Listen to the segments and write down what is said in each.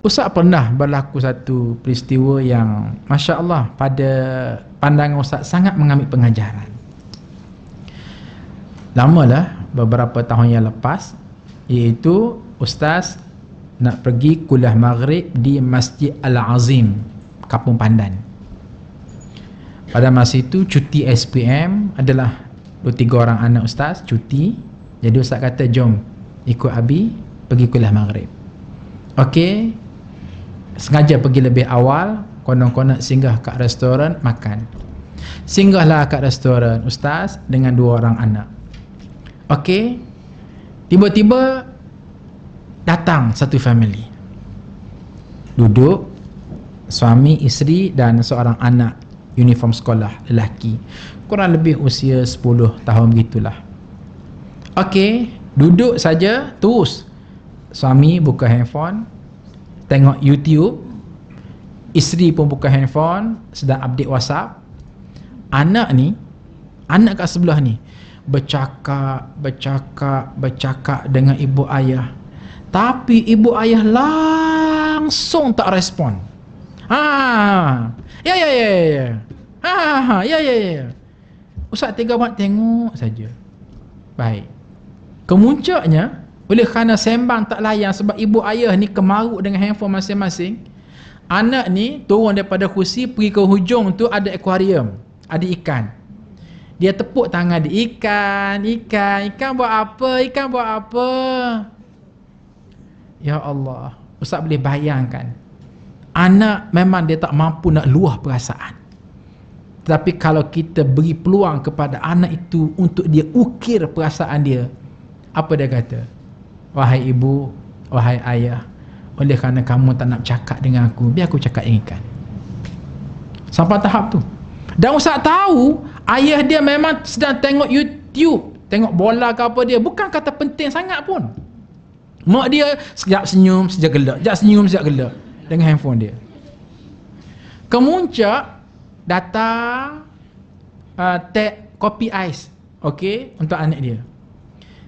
Ustaz pernah berlaku satu peristiwa yang Masya Allah pada pandangan Ustaz sangat mengambil pengajaran Lama lah beberapa tahun yang lepas Iaitu Ustaz nak pergi kuliah maghrib di Masjid Al-Azim Kampung Pandan Pada masa itu cuti SPM adalah 2-3 orang anak Ustaz cuti Jadi Ustaz kata jom ikut Abi pergi kuliah maghrib Okey, sengaja pergi lebih awal konon-konon singgah kat restoran makan singgahlah kat restoran ustaz dengan dua orang anak Okey, tiba-tiba datang satu family duduk suami, isteri dan seorang anak uniform sekolah lelaki kurang lebih usia 10 tahun gitulah Okey, duduk saja terus suami buka handphone tengok YouTube isteri pun buka handphone sedang update WhatsApp anak ni anak kat sebelah ni bercakap bercakap bercakap dengan ibu ayah tapi ibu ayah langsung tak respon ha ya ya ya ya, ya. ha ha ya ya ya, ya. usah tiga buat tengok saja baik kemuncaknya oleh kerana sembang tak layan sebab ibu ayah ni kemaruk dengan handphone masing-masing. Anak ni turun daripada kursi pergi ke hujung tu ada akuarium. Ada ikan. Dia tepuk tangan dia. Ikan, ikan, ikan buat apa? Ikan buat apa? Ya Allah. Ustaz boleh bayangkan. Anak memang dia tak mampu nak luah perasaan. Tetapi kalau kita beri peluang kepada anak itu untuk dia ukir perasaan dia. Apa dia kata? Dia kata, Wahai ibu, wahai ayah Oleh kerana kamu tak nak cakap dengan aku Biar aku cakap yang ikan Sampai tahap tu Dan usah tahu Ayah dia memang sedang tengok YouTube Tengok bola ke apa dia Bukan kata penting sangat pun Mak dia sejak senyum, sejak gelap Sejak senyum, sejak gelap Dengan handphone dia Kemuncak Datang uh, Tag kopi ais Okay Untuk anak dia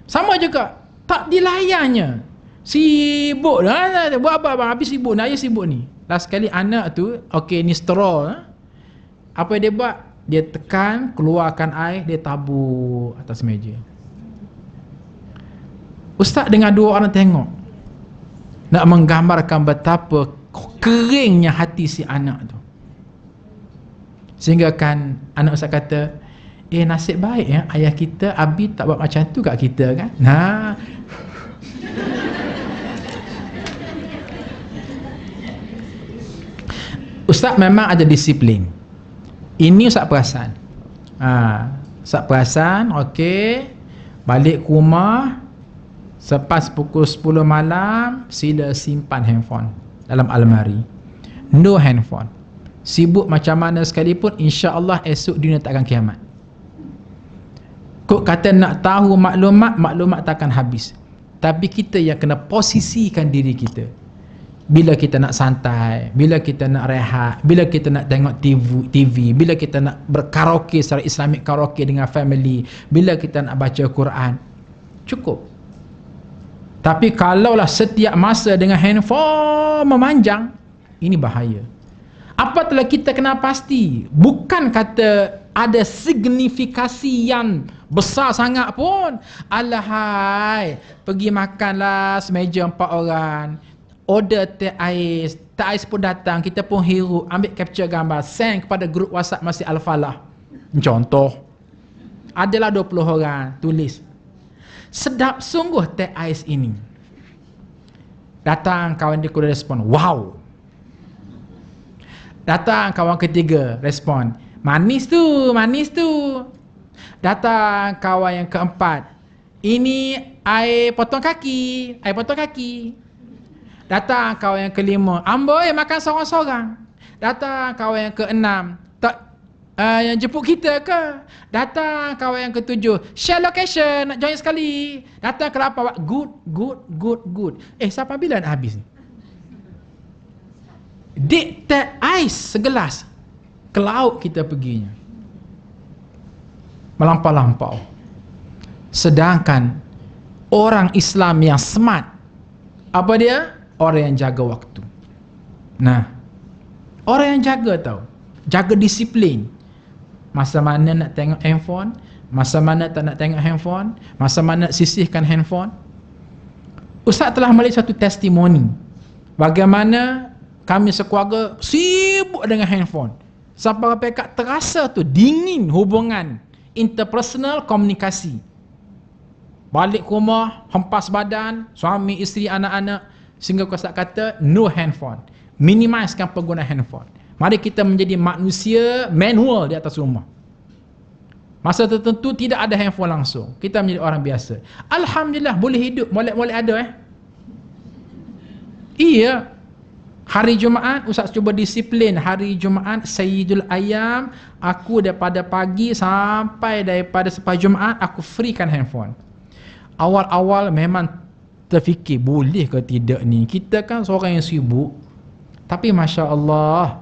Sama juga tak dilayannya sibuk dah buat apa abang habis sibuk naya sibuk ni last kali anak tu okey ni straw eh. apa dia buat dia tekan keluarkan air dia tabu atas meja ustaz dengan dua orang tengok nak menggambarkan betapa keringnya hati si anak tu sehingga kan anak ustaz kata Eh nasib baik ya Ayah kita Abi tak buat macam tu kat kita kan Nah Ustaz memang ada disiplin Ini Ustaz perasan ha, Ustaz perasan Okey Balik ke rumah Selepas pukul 10 malam Sila simpan handphone Dalam almari No handphone Sibuk macam mana sekalipun insya Allah esok dunia takkan kiamat Kok kata nak tahu maklumat Maklumat takkan habis Tapi kita yang kena posisikan diri kita bila kita nak santai, bila kita nak rehat, bila kita nak tengok TV, TV bila kita nak berkaraoke secara islamik karaoke dengan family, bila kita nak baca Quran, cukup. Tapi kalaulah setiap masa dengan handphone memanjang, ini bahaya. Apa telah kita kenal pasti? Bukan kata ada signifikasi yang besar sangat pun. Alahai, pergi makanlah semeja empat orang order teh ais teh ais pun datang kita pun hero ambil capture gambar send kepada grup whatsapp masih al-falah contoh adalah 20 orang tulis sedap sungguh teh ais ini datang kawan dia kuda respon wow datang kawan ketiga respon manis tu manis tu datang kawan yang keempat ini air potong kaki air potong kaki Datang kawan yang kelima, amboi eh, makan seorang-seorang. Datang kawan yang keenam, tak uh, yang jemput kita ke? Datang kawan yang ketujuh, share location nak join sekali. Datang ke lapan, good, good, good, good. Eh, siapa bila nak habis ni? Dikte ais segelas ke laut kita perginya. Melampau-lampau. Sedangkan orang Islam yang smart apa dia? orang yang jaga waktu. Nah, orang yang jaga tau, jaga disiplin. Masa mana nak tengok handphone, masa mana tak nak tengok handphone, masa mana nak sisihkan handphone. Ustaz telah melihat satu testimoni bagaimana kami sekeluarga sibuk dengan handphone. Sampai kat terasa tu dingin hubungan interpersonal komunikasi. Balik rumah, hempas badan, suami, isteri, anak-anak sehingga kuasa kata no handphone minimiskan penggunaan handphone mari kita menjadi manusia manual di atas rumah masa tertentu tidak ada handphone langsung kita menjadi orang biasa Alhamdulillah boleh hidup boleh-boleh ada eh iya Hari Jumaat, Ustaz cuba disiplin. Hari Jumaat, Sayyidul Ayam, aku daripada pagi sampai daripada sepanjang Jumaat, aku freekan handphone. Awal-awal memang terfikir boleh ke tidak ni kita kan seorang yang sibuk tapi masya Allah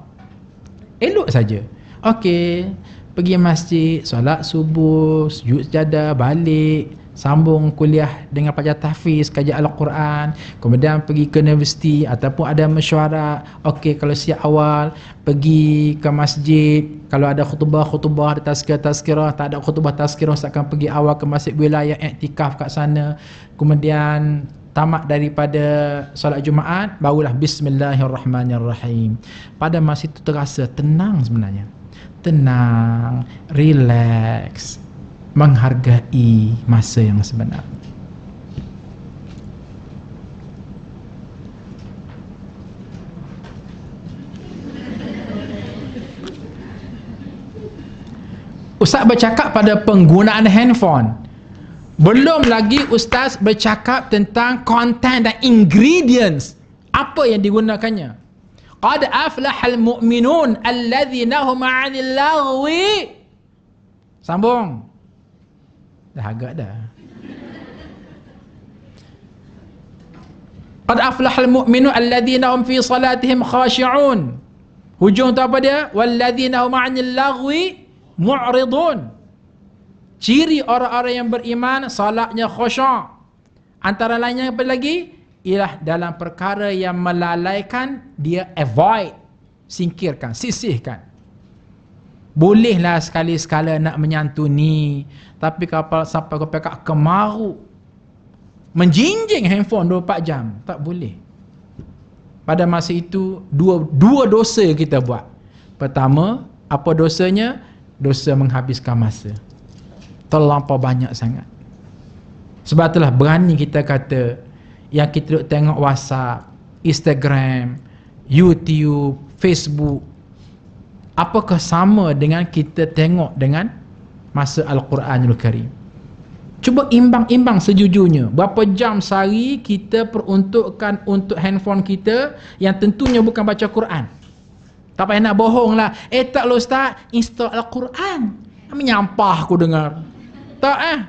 elok saja okey pergi masjid solat subuh sujud sejadah balik sambung kuliah dengan pelajar tahfiz kajian al-Quran kemudian pergi ke universiti ataupun ada mesyuarat okey kalau siap awal pergi ke masjid kalau ada khutbah khutbah ada tazkirah tazkirah tak ada khutbah tazkirah saya akan pergi awal ke masjid wilayah iktikaf kat sana kemudian tamat daripada solat Jumaat barulah bismillahirrahmanirrahim pada masa itu terasa tenang sebenarnya tenang relax menghargai masa yang sebenar. Ustaz bercakap pada penggunaan handphone. Belum lagi ustaz bercakap tentang konten dan ingredients apa yang digunakannya. Qad aflahal mu'minun alladhina hum 'anil lagwi Sambung. Dah agak dah. Qad aflahal mu'minu alladhina hum fi salatihim khashi'un. Hujung tu apa dia? Walladhina hum 'anil lagwi mu'ridun. Ciri orang-orang yang beriman salatnya khusyuk. Antara lainnya apa lagi? Ialah dalam perkara yang melalaikan dia avoid singkirkan, sisihkan. Bolehlah sekali-sekala nak menyantuni. Tapi kapal sampai ke pekak kemaru. Menjinjing handphone 24 jam. Tak boleh. Pada masa itu, dua, dua dosa kita buat. Pertama, apa dosanya? Dosa menghabiskan masa. Terlampau banyak sangat. Sebab itulah berani kita kata, yang kita duduk tengok WhatsApp, Instagram, YouTube, Facebook, apakah sama dengan kita tengok dengan masa Al-Quranul Karim cuba imbang-imbang sejujurnya berapa jam sehari kita peruntukkan untuk handphone kita yang tentunya bukan baca Quran tak payah nak bohong lah eh tak lho ustaz install Al-Quran menyampah aku dengar tak eh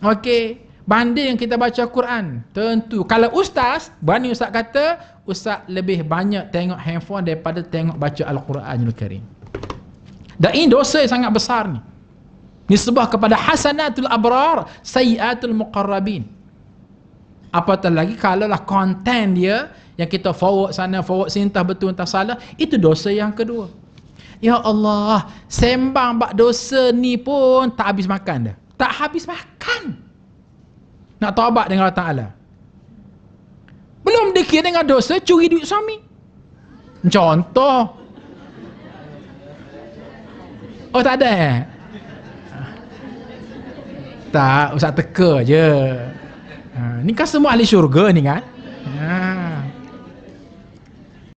Okey, Banding yang kita baca Quran Tentu Kalau ustaz Berani ustaz kata Ustaz lebih banyak tengok handphone Daripada tengok baca Al-Quran Al-Karim Dan ini dosa yang sangat besar ni Nisbah kepada Hasanatul Abrar Sayyatul Muqarrabin Apatah lagi Kalaulah konten dia Yang kita forward sana Forward sintah betul Entah salah Itu dosa yang kedua Ya Allah Sembang bak dosa ni pun Tak habis makan dah Tak habis makan Tak habis makan nak taubat dengan Allah Ta'ala belum dikira dengan dosa curi duit suami contoh oh tak ada eh? tak usah teka je ha, ni kan semua ahli syurga ni kan